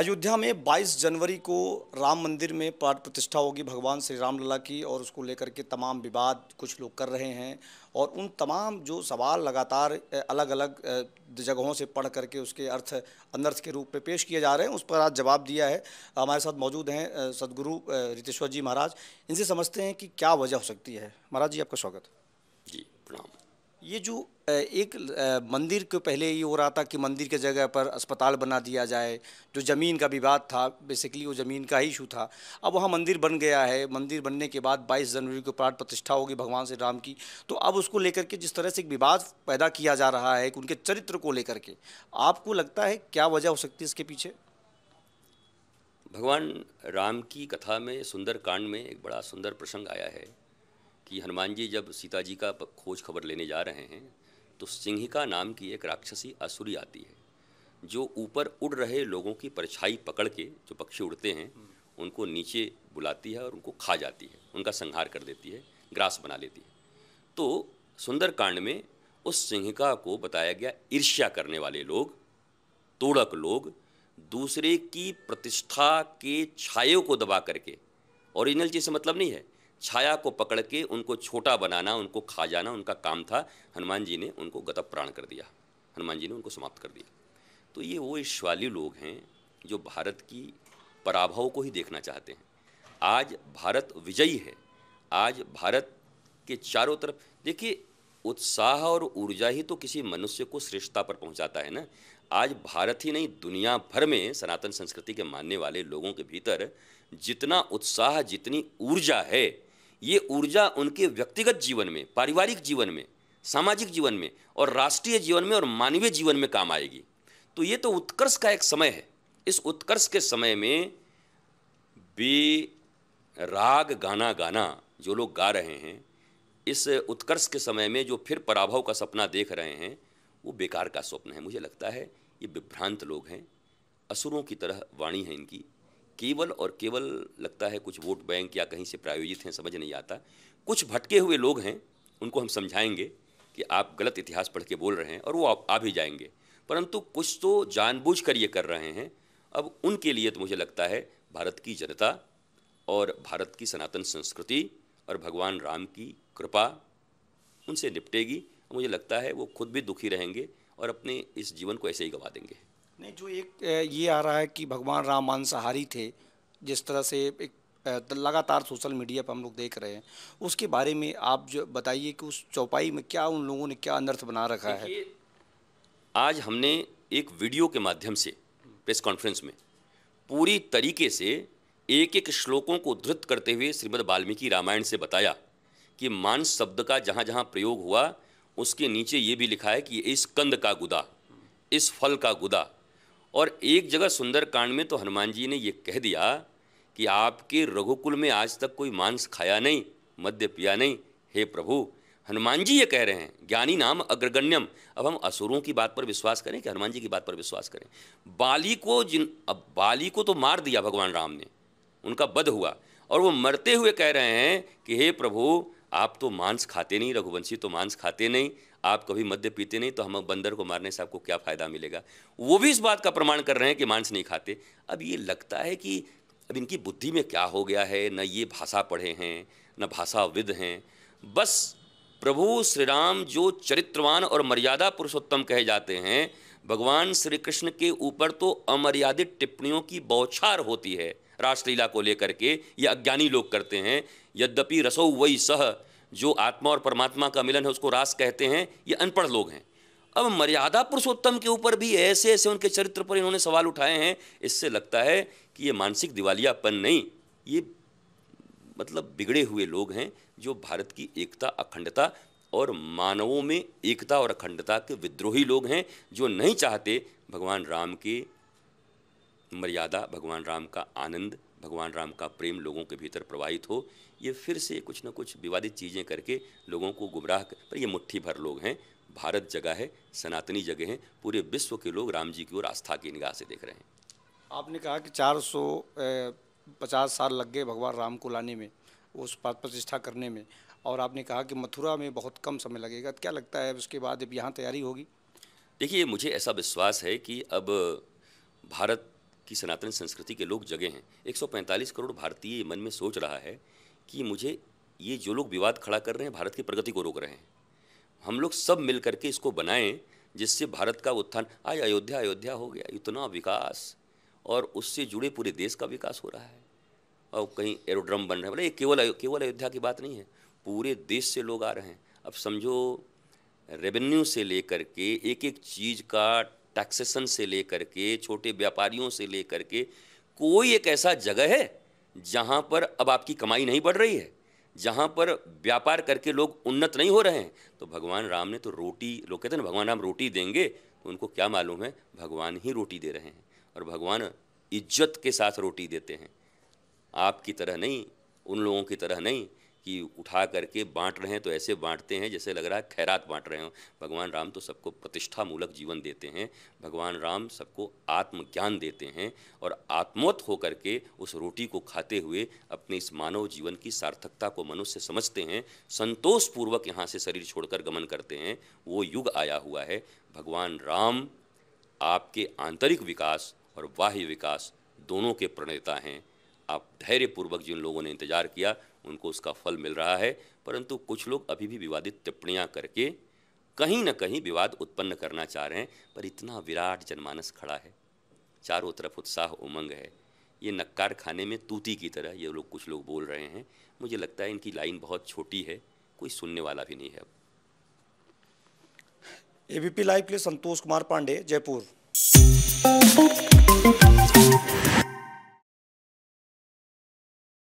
अयोध्या में 22 जनवरी को राम मंदिर में पाठ प्रतिष्ठा होगी भगवान श्री राम लला की और उसको लेकर के तमाम विवाद कुछ लोग कर रहे हैं और उन तमाम जो सवाल लगातार अलग अलग जगहों से पढ़ करके उसके अर्थ अनर्थ के रूप में पेश किए जा रहे हैं उस पर आज जवाब दिया है हमारे साथ मौजूद हैं सदगुरु रितेश्वर जी महाराज इनसे समझते हैं कि क्या वजह हो सकती है महाराज जी आपका स्वागत जी प्रणाम ये जो एक मंदिर के पहले ये हो रहा था कि मंदिर के जगह पर अस्पताल बना दिया जाए जो ज़मीन का विवाद था बेसिकली वो ज़मीन का ही इशू था अब वहाँ मंदिर बन गया है मंदिर बनने के बाद 22 जनवरी को प्राण प्रतिष्ठा होगी भगवान श्री राम की तो अब उसको लेकर के जिस तरह से एक विवाद पैदा किया जा रहा है उनके चरित्र को लेकर के आपको लगता है क्या वजह हो सकती है इसके पीछे भगवान राम की कथा में सुंदर में एक बड़ा सुंदर प्रसंग आया है कि हनुमान जी जब सीता जी का खोज खबर लेने जा रहे हैं तो सिंहिका नाम की एक राक्षसी असुरी आती है जो ऊपर उड़ रहे लोगों की परछाई पकड़ के जो पक्षी उड़ते हैं उनको नीचे बुलाती है और उनको खा जाती है उनका संहार कर देती है ग्रास बना लेती है तो सुंदरकांड में उस सिंहिका को बताया गया ईर्ष्या करने वाले लोग तोड़क लोग दूसरे की प्रतिष्ठा के छायों को दबा करके ओरिजिनल चीज़ से मतलब नहीं है छाया को पकड़ के उनको छोटा बनाना उनको खा जाना उनका काम था हनुमान जी ने उनको गत प्राण कर दिया हनुमान जी ने उनको समाप्त कर दिया तो ये वो ईश्वाली लोग हैं जो भारत की पराभव को ही देखना चाहते हैं आज भारत विजयी है आज भारत के चारों तरफ देखिए उत्साह और ऊर्जा ही तो किसी मनुष्य को श्रेष्ठता पर पहुंचाता है ना आज भारत ही नहीं दुनिया भर में सनातन संस्कृति के मानने वाले लोगों के भीतर जितना उत्साह जितनी ऊर्जा है ये ऊर्जा उनके व्यक्तिगत जीवन में पारिवारिक जीवन में सामाजिक जीवन में और राष्ट्रीय जीवन में और मानवीय जीवन में काम आएगी तो ये तो उत्कर्ष का एक समय है इस उत्कर्ष के समय में बे राग गाना गाना जो लोग गा रहे हैं इस उत्कर्ष के समय में जो फिर पराभव का सपना देख रहे हैं वो बेकार का स्वप्न है मुझे लगता है ये विभ्रांत लोग हैं असुरों की तरह वाणी है इनकी केवल और केवल लगता है कुछ वोट बैंक या कहीं से प्रायोजित हैं समझ नहीं आता कुछ भटके हुए लोग हैं उनको हम समझाएंगे कि आप गलत इतिहास पढ़ के बोल रहे हैं और वो आप आ भी जाएंगे परंतु कुछ तो जानबूझ कर ये कर रहे हैं अब उनके लिए तो मुझे लगता है भारत की जनता और भारत की सनातन संस्कृति और भगवान राम की कृपा उनसे निपटेगी मुझे लगता है वो खुद भी दुखी रहेंगे और अपने इस जीवन को ऐसे ही गवा देंगे नहीं जो एक ये आ रहा है कि भगवान राम मांसाहारी थे जिस तरह से एक लगातार सोशल मीडिया पर हम लोग देख रहे हैं उसके बारे में आप जो बताइए कि उस चौपाई में क्या उन लोगों ने क्या अनर्थ बना रखा है आज हमने एक वीडियो के माध्यम से प्रेस कॉन्फ्रेंस में पूरी तरीके से एक एक श्लोकों को उद्धृत करते हुए श्रीमद वाल्मीकि रामायण से बताया कि मांस शब्द का जहाँ जहाँ प्रयोग हुआ उसके नीचे ये भी लिखा है कि इस कंद का गुदा इस फल का गुदा और एक जगह सुंदरकांड में तो हनुमान जी ने ये कह दिया कि आपके रघुकुल में आज तक कोई मांस खाया नहीं मद्य पिया नहीं हे प्रभु हनुमान जी ये कह रहे हैं ज्ञानी नाम अग्रगण्यम अब हम असुरों की बात पर विश्वास करें कि हनुमान जी की बात पर विश्वास करें बाली को जिन अब बाली को तो मार दिया भगवान राम ने उनका बध हुआ और वो मरते हुए कह रहे हैं कि हे प्रभु आप तो मांस खाते नहीं रघुवंशी तो मांस खाते नहीं आप कभी मद्य पीते नहीं तो हम बंदर को मारने से आपको क्या फ़ायदा मिलेगा वो भी इस बात का प्रमाण कर रहे हैं कि मांस नहीं खाते अब ये लगता है कि अब इनकी बुद्धि में क्या हो गया है न ये भाषा पढ़े हैं न भाषाविद हैं बस प्रभु श्री राम जो चरित्रवान और मर्यादा पुरुषोत्तम कहे जाते हैं भगवान श्री कृष्ण के ऊपर तो अमर्यादित टिप्पणियों की बौछार होती है रासलीला को लेकर के ये अज्ञानी लोग करते हैं यद्यपि रसो वही सह जो आत्मा और परमात्मा का मिलन है उसको रास कहते हैं ये अनपढ़ लोग हैं अब मर्यादा पुरुषोत्तम के ऊपर भी ऐसे ऐसे उनके चरित्र पर इन्होंने सवाल उठाए हैं इससे लगता है कि ये मानसिक दिवालियापन नहीं ये मतलब बिगड़े हुए लोग हैं जो भारत की एकता अखंडता और मानवों में एकता और अखंडता के विद्रोही लोग हैं जो नहीं चाहते भगवान राम के मर्यादा भगवान राम का आनंद भगवान राम का प्रेम लोगों के भीतर प्रवाहित हो ये फिर से कुछ ना कुछ विवादित चीज़ें करके लोगों को गुमराह कर पर ये मुट्ठी भर लोग हैं भारत जगह है सनातनी जगह है पूरे विश्व के लोग राम जी की ओर आस्था की निगाह से देख रहे हैं आपने कहा कि चार सौ पचास साल लग गए भगवान राम को लाने में उस पर प्रतिष्ठा करने में और आपने कहा कि मथुरा में बहुत कम समय लगेगा तो क्या लगता है उसके बाद अब यहाँ तैयारी होगी देखिए मुझे ऐसा विश्वास है कि अब भारत कि सनातन संस्कृति के लोग जगे हैं 145 करोड़ भारतीय मन में सोच रहा है कि मुझे ये जो लोग विवाद खड़ा कर रहे हैं भारत की प्रगति को रोक रहे हैं हम लोग सब मिल करके इसको बनाएं जिससे भारत का उत्थान आज अयोध्या अयोध्या हो गया इतना विकास और उससे जुड़े पूरे देश का विकास हो रहा है और कहीं एरोड्रम बन रहे हैं बोले केवल केवल अयोध्या की बात नहीं है पूरे देश से लोग आ रहे हैं अब समझो रेवेन्यू से लेकर के एक एक चीज़ का टैक्सेशन से लेकर के छोटे व्यापारियों से लेकर के कोई एक ऐसा जगह है जहाँ पर अब आपकी कमाई नहीं बढ़ रही है जहाँ पर व्यापार करके लोग उन्नत नहीं हो रहे हैं तो भगवान राम ने तो रोटी लोग कहते हैं ना भगवान राम रोटी देंगे तो उनको क्या मालूम है भगवान ही रोटी दे रहे हैं और भगवान इज्जत के साथ रोटी देते हैं आपकी तरह नहीं उन लोगों की तरह नहीं कि उठा करके बांट रहे हैं तो ऐसे बांटते हैं जैसे लग रहा है खैरात बांट रहे हों भगवान राम तो सबको प्रतिष्ठा मूलक जीवन देते हैं भगवान राम सबको आत्मज्ञान देते हैं और आत्मोत होकर के उस रोटी को खाते हुए अपने इस मानव जीवन की सार्थकता को मनुष्य समझते हैं संतोषपूर्वक यहाँ से शरीर छोड़कर गमन करते हैं वो युग आया हुआ है भगवान राम आपके आंतरिक विकास और बाह्य विकास दोनों के प्रणेता हैं आप धैर्यपूर्वक जिन लोगों ने इंतजार किया उनको उसका फल मिल रहा है परंतु कुछ लोग अभी भी विवादित टिप्पणियाँ करके कहीं ना कहीं विवाद उत्पन्न करना चाह रहे हैं पर इतना विराट जनमानस खड़ा है चारों तरफ उत्साह उमंग है ये नक्कार खाने में तूती की तरह ये लोग कुछ लोग बोल रहे हैं मुझे लगता है इनकी लाइन बहुत छोटी है कोई सुनने वाला भी नहीं है अब एबीपी लाइव के लिए संतोष कुमार पांडे जयपुर